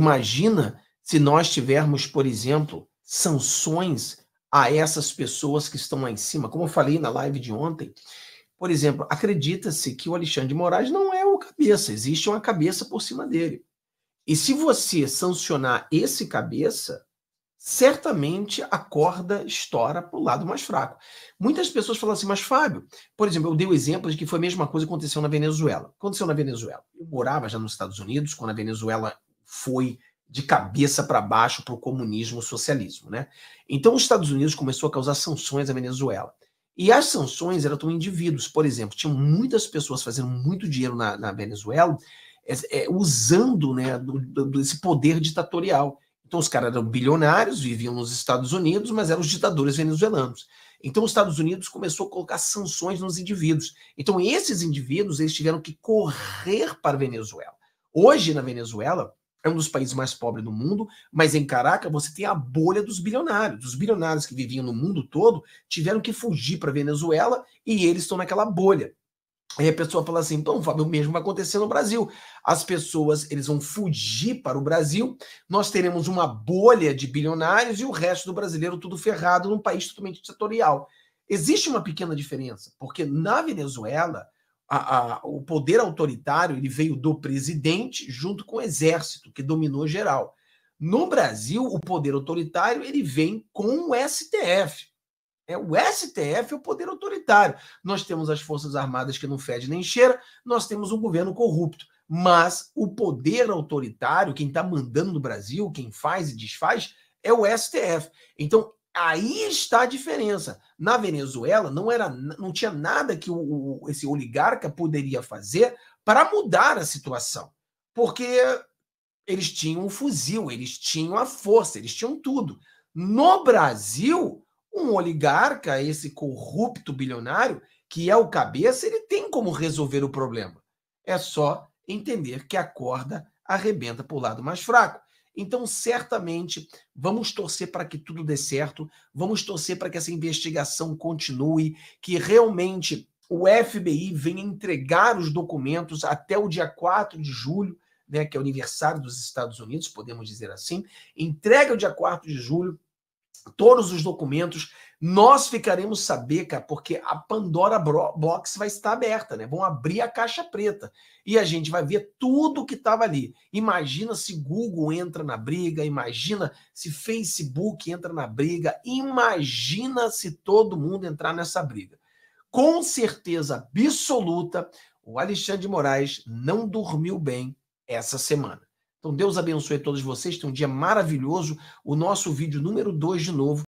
Imagina se nós tivermos, por exemplo, sanções a essas pessoas que estão lá em cima. Como eu falei na live de ontem, por exemplo, acredita-se que o Alexandre de Moraes não é o cabeça, existe uma cabeça por cima dele. E se você sancionar esse cabeça, certamente a corda estoura para o lado mais fraco. Muitas pessoas falam assim, mas Fábio, por exemplo, eu dei o exemplo de que foi a mesma coisa que aconteceu na Venezuela. Aconteceu na Venezuela. Eu morava já nos Estados Unidos, quando a Venezuela foi de cabeça para baixo para o comunismo, o socialismo, né? Então os Estados Unidos começou a causar sanções à Venezuela. E as sanções eram para indivíduos, por exemplo, tinham muitas pessoas fazendo muito dinheiro na, na Venezuela, é, é, usando né, do, do, esse poder ditatorial. Então os caras eram bilionários, viviam nos Estados Unidos, mas eram os ditadores venezuelanos. Então os Estados Unidos começou a colocar sanções nos indivíduos. Então esses indivíduos eles tiveram que correr para a Venezuela. Hoje na Venezuela é um dos países mais pobres do mundo, mas em Caracas você tem a bolha dos bilionários. Os bilionários que viviam no mundo todo tiveram que fugir para a Venezuela e eles estão naquela bolha. Aí a pessoa fala assim, então, Fábio, o mesmo vai acontecer no Brasil. As pessoas, eles vão fugir para o Brasil, nós teremos uma bolha de bilionários e o resto do brasileiro tudo ferrado num país totalmente ditatorial. Existe uma pequena diferença, porque na Venezuela, a, a, o poder autoritário ele veio do presidente junto com o exército, que dominou geral. No Brasil, o poder autoritário ele vem com o STF. É o STF é o poder autoritário. Nós temos as Forças Armadas que não fede nem cheira, nós temos um governo corrupto. Mas o poder autoritário, quem está mandando no Brasil, quem faz e desfaz, é o STF. Então, Aí está a diferença. Na Venezuela não era, não tinha nada que o, o, esse oligarca poderia fazer para mudar a situação, porque eles tinham um fuzil, eles tinham a força, eles tinham tudo. No Brasil, um oligarca, esse corrupto bilionário que é o cabeça, ele tem como resolver o problema. É só entender que a corda arrebenta para o lado mais fraco. Então, certamente, vamos torcer para que tudo dê certo, vamos torcer para que essa investigação continue, que realmente o FBI venha entregar os documentos até o dia 4 de julho, né, que é o aniversário dos Estados Unidos, podemos dizer assim, entrega o dia 4 de julho todos os documentos. Nós ficaremos saber, cara, porque a Pandora Box vai estar aberta, né? Vão abrir a caixa preta e a gente vai ver tudo que estava ali. Imagina se Google entra na briga, imagina se Facebook entra na briga, imagina se todo mundo entrar nessa briga. Com certeza absoluta, o Alexandre de Moraes não dormiu bem essa semana. Então Deus abençoe todos vocês, tenham um dia maravilhoso. O nosso vídeo número 2 de novo